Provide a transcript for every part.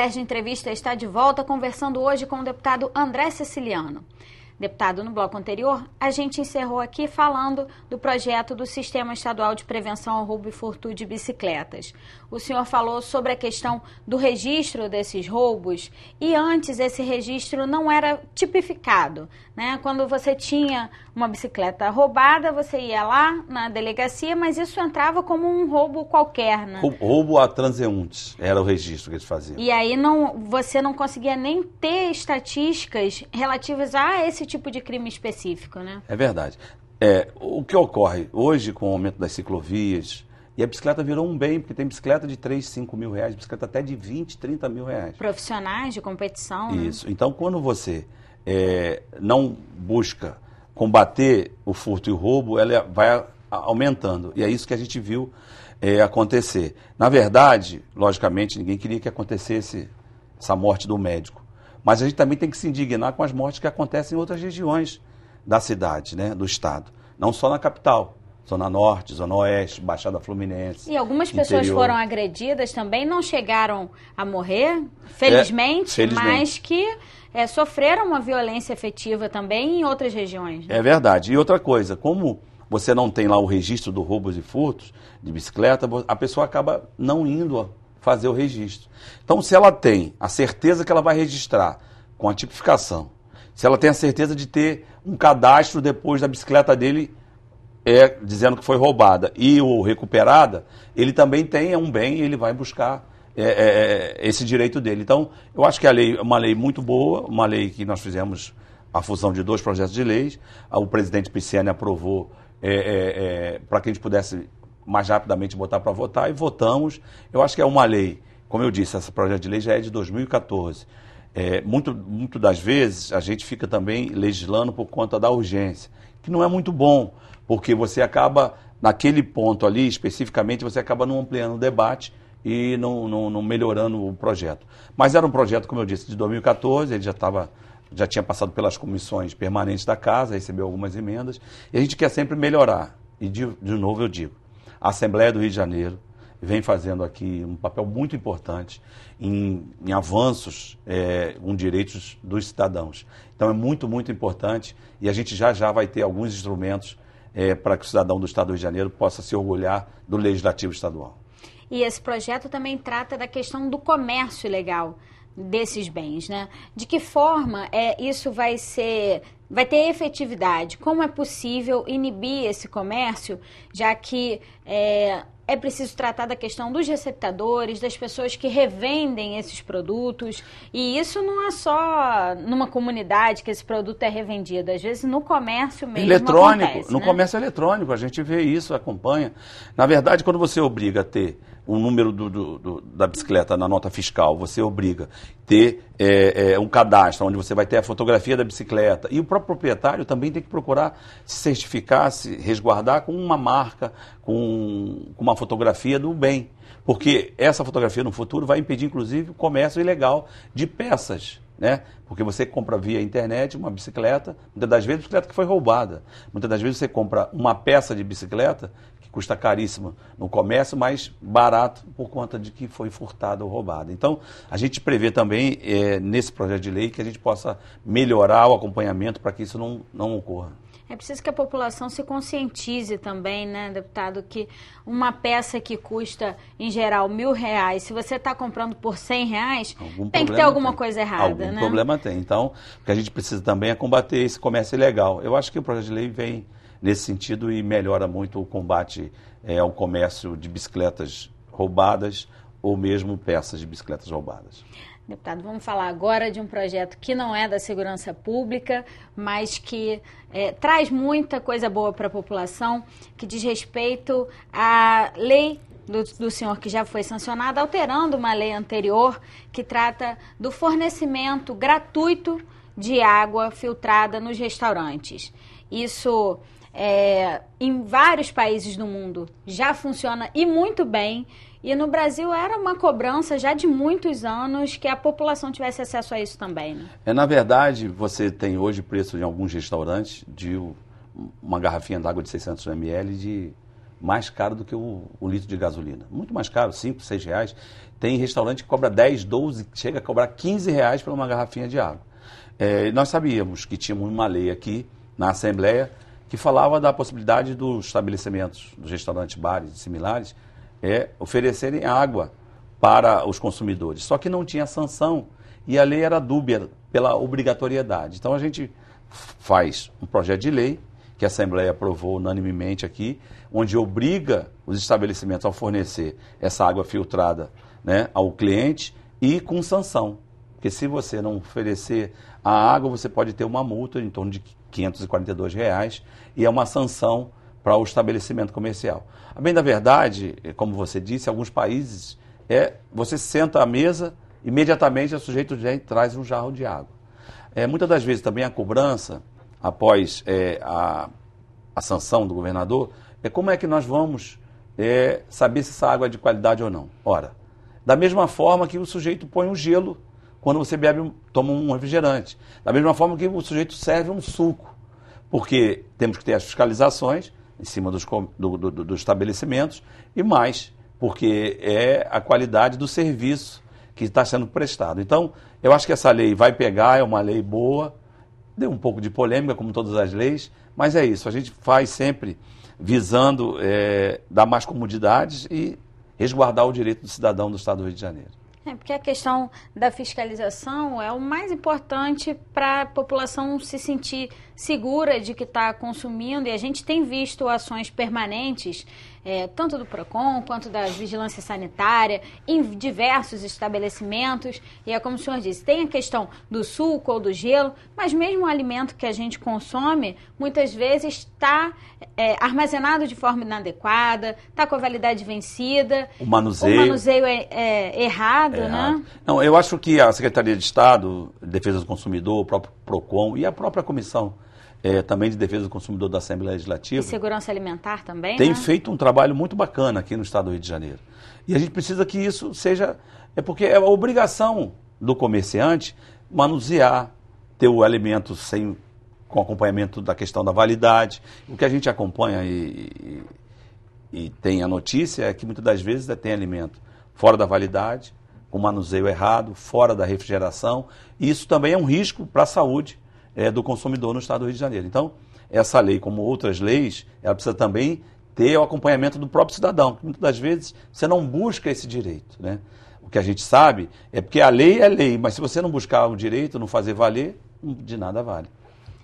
Alerj Entrevista está de volta conversando hoje com o deputado André Ceciliano. Deputado, no bloco anterior, a gente encerrou aqui falando do projeto do Sistema Estadual de Prevenção ao Roubo e Furto de Bicicletas. O senhor falou sobre a questão do registro desses roubos e antes esse registro não era tipificado. Né? Quando você tinha uma bicicleta roubada, você ia lá na delegacia, mas isso entrava como um roubo qualquer. Né? Roubo a transeuntes era o registro que eles faziam. E aí não, você não conseguia nem ter estatísticas relativas a esse tipo de crime específico, né? É verdade. É, o que ocorre hoje com o aumento das ciclovias, e a bicicleta virou um bem, porque tem bicicleta de 3, 5 mil reais, bicicleta até de 20, 30 mil reais. Profissionais de competição. Né? Isso. Né? Então, quando você é, não busca combater o furto e o roubo, ela vai aumentando. E é isso que a gente viu é, acontecer. Na verdade, logicamente, ninguém queria que acontecesse essa morte do médico. Mas a gente também tem que se indignar com as mortes que acontecem em outras regiões da cidade, né, do estado. Não só na capital, Zona Norte, Zona Oeste, Baixada Fluminense. E algumas pessoas interior. foram agredidas também, não chegaram a morrer, felizmente, é, felizmente. mas que é, sofreram uma violência efetiva também em outras regiões. Né? É verdade. E outra coisa, como você não tem lá o registro do roubos e furtos de bicicleta, a pessoa acaba não indo fazer o registro. Então, se ela tem a certeza que ela vai registrar com a tipificação, se ela tem a certeza de ter um cadastro depois da bicicleta dele é dizendo que foi roubada e ou recuperada, ele também tem é um bem e ele vai buscar é, é, é, esse direito dele. Então, eu acho que a lei é uma lei muito boa, uma lei que nós fizemos a fusão de dois projetos de leis. O presidente Pisciani aprovou é, é para que a gente pudesse mais rapidamente botar para votar e votamos. Eu acho que é uma lei, como eu disse, esse projeto de lei já é de 2014. É, muito, muito das vezes a gente fica também legislando por conta da urgência, que não é muito bom, porque você acaba, naquele ponto ali especificamente, você acaba não ampliando o debate e não, não, não melhorando o projeto. Mas era um projeto, como eu disse, de 2014, ele já estava já tinha passado pelas comissões permanentes da casa, recebeu algumas emendas, e a gente quer sempre melhorar. E de, de novo eu digo, a Assembleia do Rio de Janeiro vem fazendo aqui um papel muito importante em, em avanços é, com direitos dos cidadãos. Então é muito, muito importante e a gente já já vai ter alguns instrumentos é, para que o cidadão do Estado do Rio de Janeiro possa se orgulhar do Legislativo Estadual. E esse projeto também trata da questão do comércio ilegal desses bens, né? De que forma é, isso vai ser vai ter efetividade? Como é possível inibir esse comércio, já que é, é preciso tratar da questão dos receptadores, das pessoas que revendem esses produtos. E isso não é só numa comunidade que esse produto é revendido, às vezes no comércio mesmo. Eletrônico, acontece, no né? comércio eletrônico, a gente vê isso, acompanha. Na verdade, quando você obriga a ter o número do, do, do, da bicicleta na nota fiscal, você obriga ter é, é, um cadastro onde você vai ter a fotografia da bicicleta. E o próprio proprietário também tem que procurar se certificar, se resguardar com uma marca, com, com uma fotografia do bem, porque essa fotografia no futuro vai impedir, inclusive, o comércio ilegal de peças. Né? Porque você compra via internet uma bicicleta, muitas das vezes bicicleta que foi roubada. Muitas das vezes você compra uma peça de bicicleta custa caríssimo no comércio, mas barato por conta de que foi furtado ou roubado. Então, a gente prevê também, é, nesse projeto de lei, que a gente possa melhorar o acompanhamento para que isso não, não ocorra. É preciso que a população se conscientize também, né, deputado, que uma peça que custa, em geral, mil reais, se você está comprando por cem reais, Algum tem que ter alguma tem. coisa errada, Algum né? problema tem. Então, o que a gente precisa também é combater esse comércio ilegal. Eu acho que o projeto de lei vem nesse sentido e melhora muito o combate é, ao comércio de bicicletas roubadas ou mesmo peças de bicicletas roubadas. Deputado, vamos falar agora de um projeto que não é da segurança pública, mas que é, traz muita coisa boa para a população, que diz respeito à lei do, do, senhor que já foi sancionada, alterando uma lei anterior que trata do fornecimento gratuito de água filtrada nos restaurantes. Isso é, em vários países do mundo já funciona e muito bem. E no Brasil era uma cobrança já de muitos anos que a população tivesse acesso a isso também. Né? É, na verdade, você tem hoje preço em alguns restaurantes de uma garrafinha d'água de 600 ml de mais caro do que o, o, litro de gasolina. Muito mais caro, 5, 6 reais. Tem restaurante que cobra 10, 12, chega a cobrar 15 reais por uma garrafinha de água. É, nós sabíamos que tínhamos uma lei aqui na Assembleia que falava da possibilidade dos estabelecimentos, dos restaurantes, bares e similares, é, oferecerem água para os consumidores. Só que não tinha sanção e a lei era dúbia pela obrigatoriedade. Então a gente faz um projeto de lei que a Assembleia aprovou unanimemente aqui, onde obriga os estabelecimentos a fornecer essa água filtrada né, ao cliente e com sanção. Porque se você não oferecer a água, você pode ter uma multa em torno de 542 reais e é uma sanção para o estabelecimento comercial. A bem da verdade, eh, como você disse, alguns países é você senta à mesa, imediatamente o é sujeito já traz um jarro de água. É, muitas das vezes também a cobrança após é, a, a sanção do governador é como é que nós vamos é, saber se essa água é de qualidade ou não. Ora, da mesma forma que o sujeito põe um gelo quando você bebe, toma um refrigerante. Da mesma forma que o sujeito serve um suco, porque temos que ter as fiscalizações em cima dos, do, do, dos estabelecimentos e mais, porque é a qualidade do serviço que está sendo prestado. Então, eu acho que essa lei vai pegar, é uma lei boa, deu um pouco de polêmica, como todas as leis, mas é isso, a gente faz sempre visando é, dar mais comodidades e resguardar o direito do cidadão do Estado do Rio de Janeiro. É porque a questão da fiscalização é o mais importante para a população se sentir segura de que está consumindo, e a gente tem visto ações permanentes é, tanto do PROCON quanto da vigilância sanitária, em diversos estabelecimentos. E é como o senhor disse, tem a questão do suco ou do gelo, mas mesmo o alimento que a gente consome, muitas vezes está é, armazenado de forma inadequada, está com a validade vencida. O manuseio. O manuseio é, é errado, é né? Não, eu acho que a Secretaria de Estado, Defesa do Consumidor, o próprio PROCON e a própria Comissão é, também de defesa do consumidor da Assembleia Legislativa. E segurança alimentar também? Tem né? feito um trabalho muito bacana aqui no estado do Rio de Janeiro. E a gente precisa que isso seja. É porque é a obrigação do comerciante manusear, ter o alimento sem, com acompanhamento da questão da validade. O que a gente acompanha e, e, e tem a notícia é que muitas das vezes é, tem alimento fora da validade, com manuseio errado, fora da refrigeração. E isso também é um risco para a saúde é, do consumidor no Estado do Rio de Janeiro. Então, essa lei, como outras leis, ela precisa também ter o acompanhamento do próprio cidadão, que muitas das vezes você não busca esse direito. Né? O que a gente sabe é porque a lei é lei, mas se você não buscar um direito, não fazer valer, de nada vale.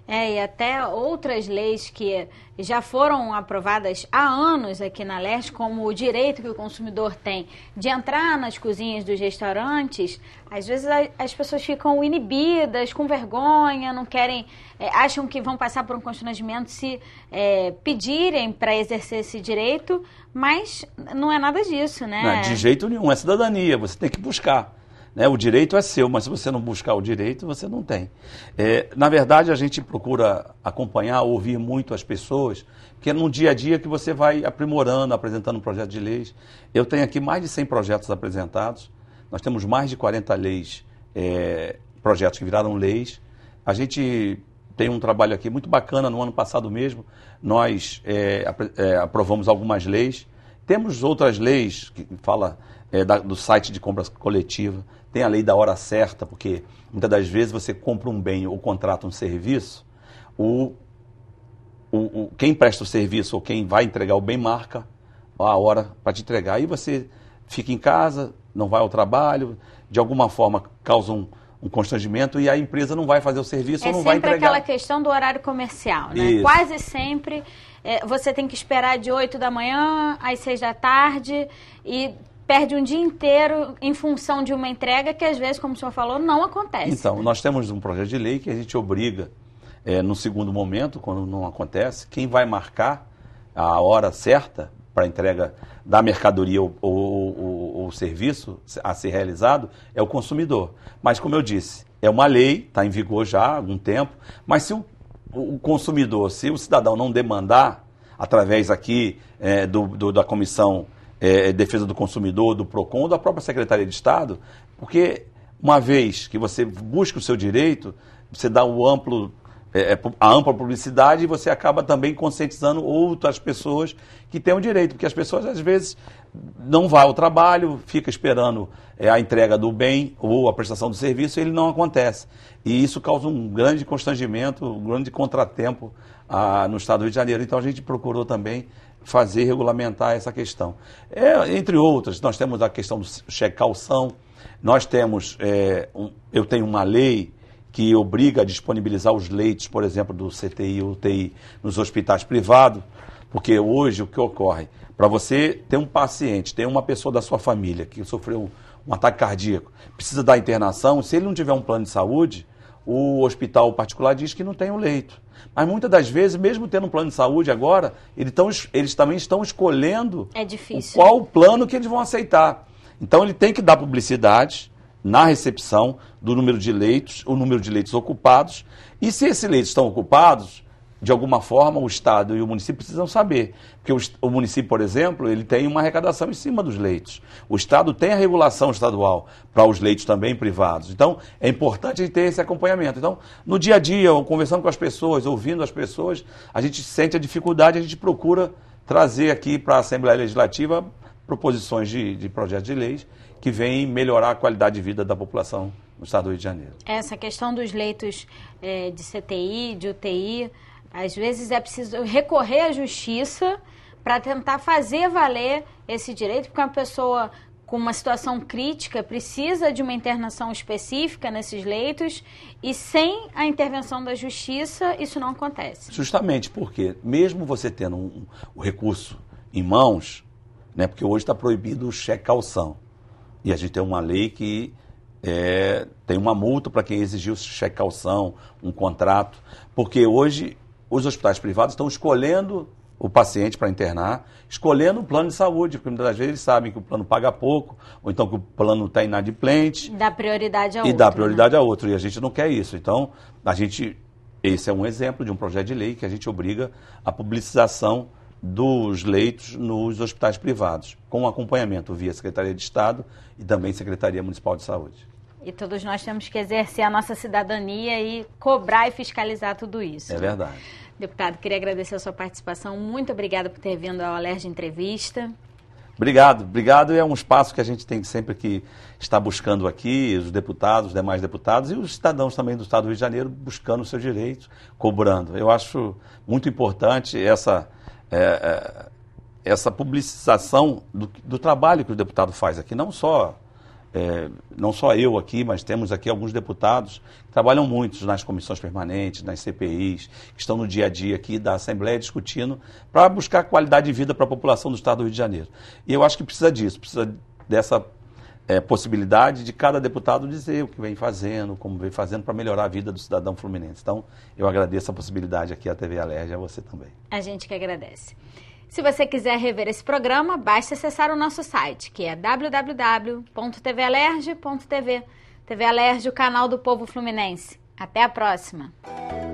É, e até outras leis que já foram aprovadas há anos aqui na Leste, como o direito que o consumidor tem de entrar nas cozinhas dos restaurantes, às vezes as pessoas ficam inibidas, com vergonha, não querem, é, acham que vão passar por um constrangimento se é, pedirem para exercer esse direito, mas não é nada disso, né? Não, de jeito nenhum, é cidadania, você tem que buscar. Né? O direito é seu, mas se você não buscar o direito, você não tem. É, na verdade, a gente procura acompanhar, ouvir muito as pessoas, porque é no dia a dia que você vai aprimorando, apresentando um projeto de leis. Eu tenho aqui mais de 100 projetos apresentados, nós temos mais de 40 leis, é, projetos que viraram leis. A gente tem um trabalho aqui muito bacana. No ano passado mesmo, nós é, é, aprovamos algumas leis. Temos outras leis que fala é, da, do site de compras coletiva. Tem a lei da hora certa, porque muitas das vezes você compra um bem ou contrata um serviço, o, o, o quem presta o serviço ou quem vai entregar o bem marca a hora para te entregar. Aí você fica em casa, não vai ao trabalho, de alguma forma causa um, um constrangimento e a empresa não vai fazer o serviço é ou não vai entregar. É sempre aquela questão do horário comercial, né? Isso. Quase sempre é, você tem que esperar de 8 da manhã às 6 da tarde e perde um dia inteiro em função de uma entrega que, às vezes, como o senhor falou, não acontece. Então, nós temos um projeto de lei que a gente obriga, é, no segundo momento, quando não acontece, quem vai marcar a hora certa para entrega da mercadoria ou, ou, ou, ou, serviço a ser realizado é o consumidor. Mas, como eu disse, é uma lei, está em vigor já há algum tempo, mas se o, o consumidor, se o cidadão não demandar, através aqui é, do, do, da comissão é, é, Defesa do Consumidor, do PROCON, da própria Secretaria de Estado, porque uma vez que você busca o seu direito, você dá o um amplo é, é a ampla publicidade e você acaba também conscientizando outras pessoas que têm o direito, porque as pessoas às vezes não vai ao trabalho, fica esperando é, a entrega do bem ou a prestação do serviço, e ele não acontece. E isso causa um grande constrangimento, um grande contratempo a, no Estado do Rio de Janeiro. Então a gente procurou também fazer regulamentar essa questão. É, entre outras, nós temos a questão do cheque calção, nós temos, é, um, eu tenho uma lei que obriga a disponibilizar os leitos, por exemplo, do CTI ou UTI nos hospitais privados, porque hoje o que ocorre? Para você ter um paciente, ter uma pessoa da sua família que sofreu um ataque cardíaco, precisa da internação, se ele não tiver um plano de saúde, o hospital particular diz que não tem um leito. Mas muitas das vezes, mesmo tendo um plano de saúde agora, eles, tão, eles também estão escolhendo é o qual plano que eles vão aceitar. Então ele tem que dar publicidade, na recepção do número de leitos, o número de leitos ocupados. E se esses leitos estão ocupados, de alguma forma o Estado e o município precisam saber. Porque o, o, município, por exemplo, ele tem uma arrecadação em cima dos leitos. O Estado tem a regulação estadual para os leitos também privados. Então, é importante a gente ter esse acompanhamento. Então, no dia a dia, conversando com as pessoas, ouvindo as pessoas, a gente sente a dificuldade, a gente procura trazer aqui para a Assembleia Legislativa proposições de, de projetos de leis que vem melhorar a qualidade de vida da população no estado do Rio de Janeiro. Essa questão dos leitos é, de CTI, de UTI, às vezes é preciso recorrer à justiça para tentar fazer valer esse direito, porque uma pessoa com uma situação crítica precisa de uma internação específica nesses leitos e sem a intervenção da justiça isso não acontece. Justamente porque, mesmo você tendo um, um, o recurso em mãos, né, porque hoje está proibido o cheque calção, e a gente tem uma lei que é, tem uma multa para quem exigiu cheque calção, um contrato, porque hoje os hospitais privados estão escolhendo o paciente para internar, escolhendo o plano de saúde, porque muitas vezes eles sabem que o plano paga pouco, ou então que o plano está inadimplente. Dá prioridade a e outro. E né? dá prioridade né? a outro, e a gente não quer isso. Então, a gente, esse é um exemplo de um projeto de lei que a gente obriga a publicização dos leitos nos hospitais privados, com acompanhamento via Secretaria de Estado e também Secretaria Municipal de Saúde. E todos nós temos que exercer a nossa cidadania e cobrar e fiscalizar tudo isso. É verdade. Deputado, queria agradecer a sua participação. Muito obrigada por ter vindo ao Alerj Entrevista. Obrigado, obrigado. É um espaço que a gente tem sempre que estar buscando aqui, os deputados, os demais deputados e os cidadãos também do Estado do Rio de Janeiro buscando os seus direitos, cobrando. Eu acho muito importante essa, é, é, essa publicização do, do, trabalho que o deputado faz aqui, não só. É, não só eu aqui, mas temos aqui alguns deputados que trabalham muito nas comissões permanentes, nas CPIs, que estão no dia a dia aqui da Assembleia discutindo para buscar qualidade de vida para a população do Estado do Rio de Janeiro. E eu acho que precisa disso, precisa dessa é, possibilidade de cada deputado dizer o que vem fazendo, como vem fazendo para melhorar a vida do cidadão fluminense. Então, eu agradeço a possibilidade aqui à TV Alerj e a você também. A gente que agradece. Se você quiser rever esse programa, basta acessar o nosso site, que é www.tvalerj.tv. TV Alerj, o canal do povo fluminense. Até a próxima!